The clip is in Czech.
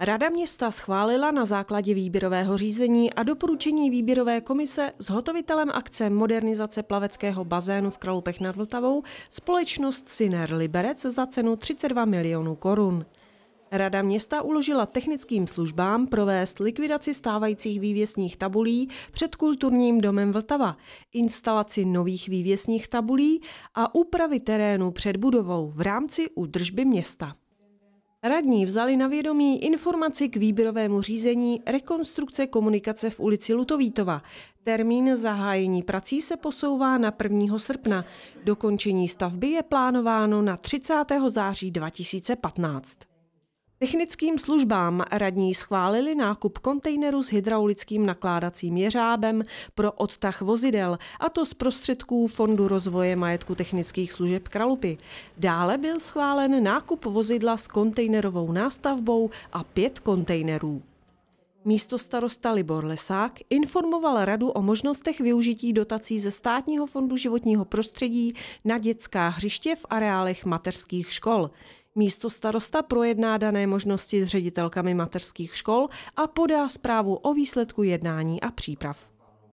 Rada města schválila na základě výběrového řízení a doporučení výběrové komise s hotovitelem akce modernizace plaveckého bazénu v Kralupech nad Vltavou společnost Syner Liberec za cenu 32 milionů korun. Rada města uložila technickým službám provést likvidaci stávajících vývěsních tabulí před kulturním domem Vltava, instalaci nových vývěsních tabulí a úpravy terénu před budovou v rámci údržby města. Radní vzali na vědomí informaci k výběrovému řízení rekonstrukce komunikace v ulici Lutovítova. Termín zahájení prací se posouvá na 1. srpna. Dokončení stavby je plánováno na 30. září 2015. Technickým službám radní schválili nákup kontejneru s hydraulickým nakládacím jeřábem pro odtah vozidel, a to z prostředků Fondu rozvoje majetku technických služeb Kralupy. Dále byl schválen nákup vozidla s kontejnerovou nástavbou a pět kontejnerů. Místo starosta Libor Lesák informoval radu o možnostech využití dotací ze Státního fondu životního prostředí na dětská hřiště v areálech mateřských škol. Místo starosta projedná dané možnosti s ředitelkami mateřských škol a podá zprávu o výsledku jednání a příprav.